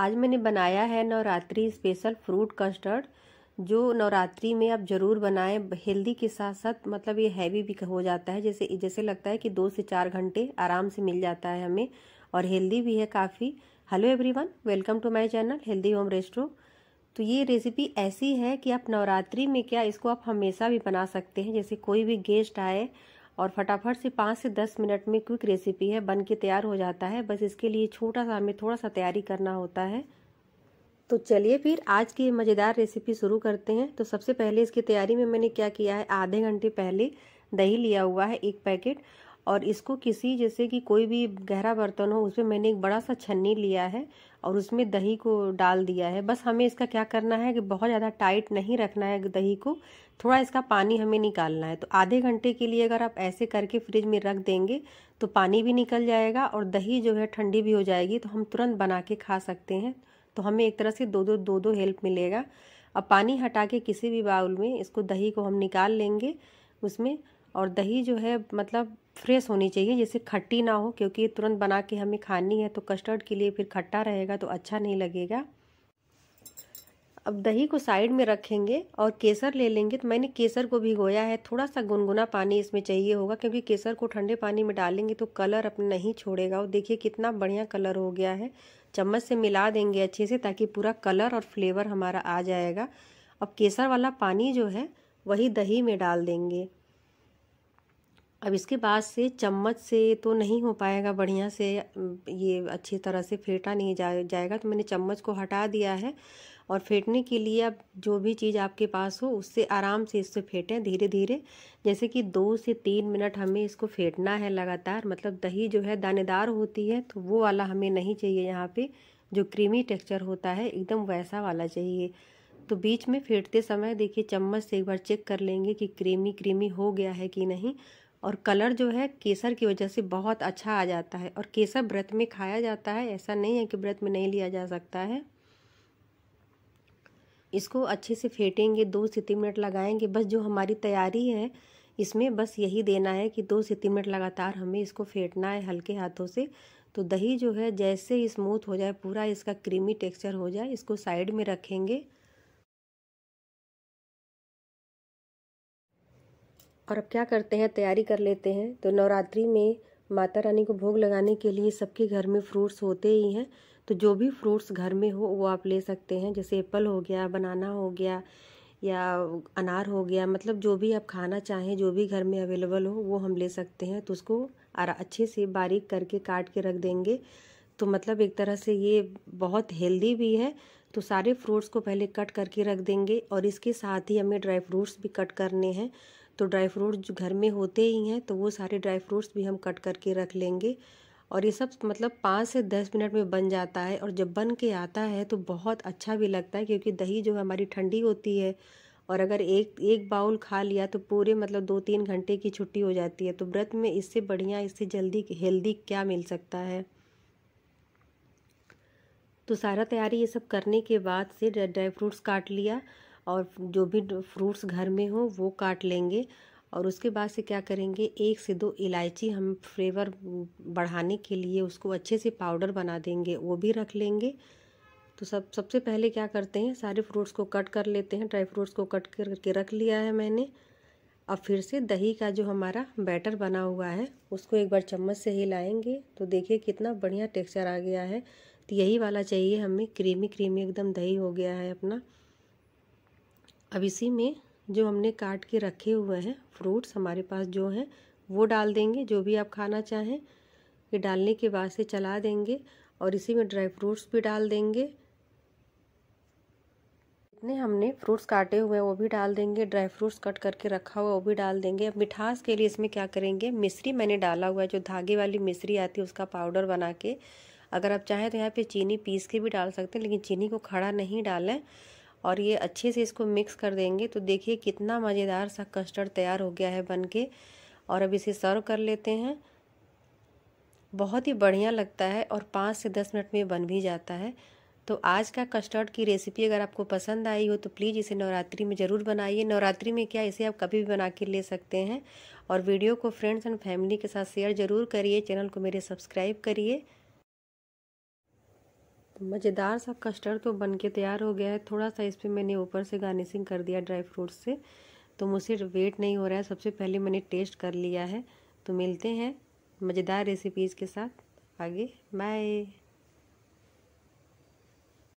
आज मैंने बनाया है नवरात्रि स्पेशल फ्रूट कस्टर्ड जो नवरात्रि में आप ज़रूर बनाएं हेल्दी के साथ साथ मतलब ये हैवी भी हो जाता है जैसे जैसे लगता है कि दो से चार घंटे आराम से मिल जाता है हमें और हेल्दी भी है काफ़ी hello everyone welcome to my channel healthy home resto तो ये रेसिपी ऐसी है कि आप नवरात्रि में क्या इसको आप हमेशा भी बना सकते हैं जैसे कोई भी गेस्ट आए और फटाफट से पाँच से दस मिनट में क्विक रेसिपी है बन के तैयार हो जाता है बस इसके लिए छोटा सा हमें थोड़ा सा तैयारी करना होता है तो चलिए फिर आज की मज़ेदार रेसिपी शुरू करते हैं तो सबसे पहले इसकी तैयारी में मैंने क्या किया है आधे घंटे पहले दही लिया हुआ है एक पैकेट और इसको किसी जैसे कि कोई भी गहरा बर्तन हो उसमें मैंने एक बड़ा सा छन्नी लिया है और उसमें दही को डाल दिया है बस हमें इसका क्या करना है कि बहुत ज़्यादा टाइट नहीं रखना है दही को थोड़ा इसका पानी हमें निकालना है तो आधे घंटे के लिए अगर आप ऐसे करके फ्रिज में रख देंगे तो पानी भी निकल जाएगा और दही जो है ठंडी भी हो जाएगी तो हम तुरंत बना के खा सकते हैं तो हमें एक तरह से दो दो दो दो हेल्प मिलेगा अब पानी हटा के किसी भी बाउल में इसको दही को हम निकाल लेंगे उसमें और दही जो है मतलब फ्रेश होनी चाहिए जैसे खट्टी ना हो क्योंकि तुरंत बना के हमें खानी है तो कस्टर्ड के लिए फिर खट्टा रहेगा तो अच्छा नहीं लगेगा अब दही को साइड में रखेंगे और केसर ले लेंगे तो मैंने केसर को भिगोया है थोड़ा सा गुनगुना पानी इसमें चाहिए होगा क्योंकि केसर को ठंडे पानी में डालेंगे तो कलर अपने नहीं छोड़ेगा और देखिए कितना बढ़िया कलर हो गया है चम्मच से मिला देंगे अच्छे से ताकि पूरा कलर और फ्लेवर हमारा आ जाएगा अब केसर वाला पानी जो है वही दही में डाल देंगे अब इसके बाद से चम्मच से तो नहीं हो पाएगा बढ़िया से ये अच्छी तरह से फेंटा नहीं जा, जाएगा तो मैंने चम्मच को हटा दिया है और फेंटने के लिए अब जो भी चीज़ आपके पास हो उससे आराम से इससे फेंटें धीरे धीरे जैसे कि दो से तीन मिनट हमें इसको फेंटना है लगातार मतलब दही जो है दानेदार होती है तो वो वाला हमें नहीं चाहिए यहाँ पे जो क्रीमी टेक्स्चर होता है एकदम वैसा वाला चाहिए तो बीच में फेंटते समय देखिए चम्मच से एक बार चेक कर लेंगे कि क्रीमी क्रीमी हो गया है कि नहीं और कलर जो है केसर की वजह से बहुत अच्छा आ जाता है और केसर व्रत में खाया जाता है ऐसा नहीं है कि व्रत में नहीं लिया जा सकता है इसको अच्छे से फेंटेंगे दो से तीन मिनट लगाएंगे बस जो हमारी तैयारी है इसमें बस यही देना है कि दो से तीन मिनट लगातार हमें इसको फेंटना है हल्के हाथों से तो दही जो है जैसे ही स्मूथ हो जाए पूरा इसका क्रीमी टेक्सचर हो जाए इसको साइड में रखेंगे और अब क्या करते हैं तैयारी कर लेते हैं तो नवरात्रि में माता रानी को भोग लगाने के लिए सबके घर में फ्रूट्स होते ही हैं तो जो भी फ्रूट्स घर में हो वो आप ले सकते हैं जैसे एप्पल हो गया बनाना हो गया या अनार हो गया मतलब जो भी आप खाना चाहें जो भी घर में अवेलेबल हो वो हम ले सकते हैं तो उसको अच्छे से बारीक करके काट के रख देंगे तो मतलब एक तरह से ये बहुत हेल्दी भी है तो सारे फ्रूट्स को पहले कट करके रख देंगे और इसके साथ ही हमें ड्राई फ्रूट्स भी कट करने हैं तो ड्राई फ्रूट्स घर में होते ही हैं तो वो सारे ड्राई फ्रूट्स भी हम कट करके रख लेंगे और ये सब मतलब पाँच से दस मिनट में बन जाता है और जब बन के आता है तो बहुत अच्छा भी लगता है क्योंकि दही जो हमारी ठंडी होती है और अगर एक एक बाउल खा लिया तो पूरे मतलब दो तीन घंटे की छुट्टी हो जाती है तो व्रत में इससे बढ़िया इससे जल्दी हेल्दी क्या मिल सकता है तो सारा तैयारी ये सब करने के बाद से ड्राई फ्रूट्स काट लिया और जो भी फ्रूट्स घर में हो वो काट लेंगे और उसके बाद से क्या करेंगे एक से दो इलायची हम फ्लेवर बढ़ाने के लिए उसको अच्छे से पाउडर बना देंगे वो भी रख लेंगे तो सब सबसे पहले क्या करते हैं सारे फ्रूट्स को कट कर लेते हैं ड्राई फ्रूट्स को कट करके रख लिया है मैंने अब फिर से दही का जो हमारा बैटर बना हुआ है उसको एक बार चम्मच से हिलाएंगे तो देखिए कितना बढ़िया टेक्सचर आ गया है तो यही वाला चाहिए हमें क्रीमी क्रीमी एकदम दही हो गया है अपना अब इसी में जो हमने काट के रखे हुए हैं फ्रूट्स हमारे पास जो हैं वो डाल देंगे जो भी आप खाना चाहें ये डालने के बाद से चला देंगे और इसी में ड्राई फ्रूट्स भी डाल देंगे जितने हमने फ्रूट्स काटे हुए हैं वो भी डाल देंगे ड्राई फ्रूट्स कट करके रखा हुआ वो भी डाल देंगे अब मिठास के लिए इसमें क्या करेंगे मिश्री मैंने डाला हुआ है जो धागे वाली मिश्री आती है उसका पाउडर बना के अगर आप चाहें तो यहाँ पे चीनी पीस के भी डाल सकते हैं लेकिन चीनी को खड़ा नहीं डालें और ये अच्छे से इसको मिक्स कर देंगे तो देखिए कितना मज़ेदार सा कस्टर्ड तैयार हो गया है बन के और अब इसे सर्व कर लेते हैं बहुत ही बढ़िया लगता है और पाँच से दस मिनट में बन भी जाता है तो आज का कस्टर्ड की रेसिपी अगर आपको पसंद आई हो तो प्लीज़ इसे नवरात्रि में ज़रूर बनाइए नवरात्रि में क्या इसे आप कभी भी बना के ले सकते हैं और वीडियो को फ्रेंड्स एंड फैमिली के साथ शेयर ज़रूर करिए चैनल को मेरे सब्सक्राइब करिए मज़ेदार सा कस्टर्ड तो बन के तैयार हो गया है थोड़ा सा इस पर मैंने ऊपर से गार्निशिंग कर दिया ड्राई फ्रूट्स से तो मुझसे वेट नहीं हो रहा है सबसे पहले मैंने टेस्ट कर लिया है तो मिलते हैं मज़ेदार रेसिपीज़ के साथ आगे बाय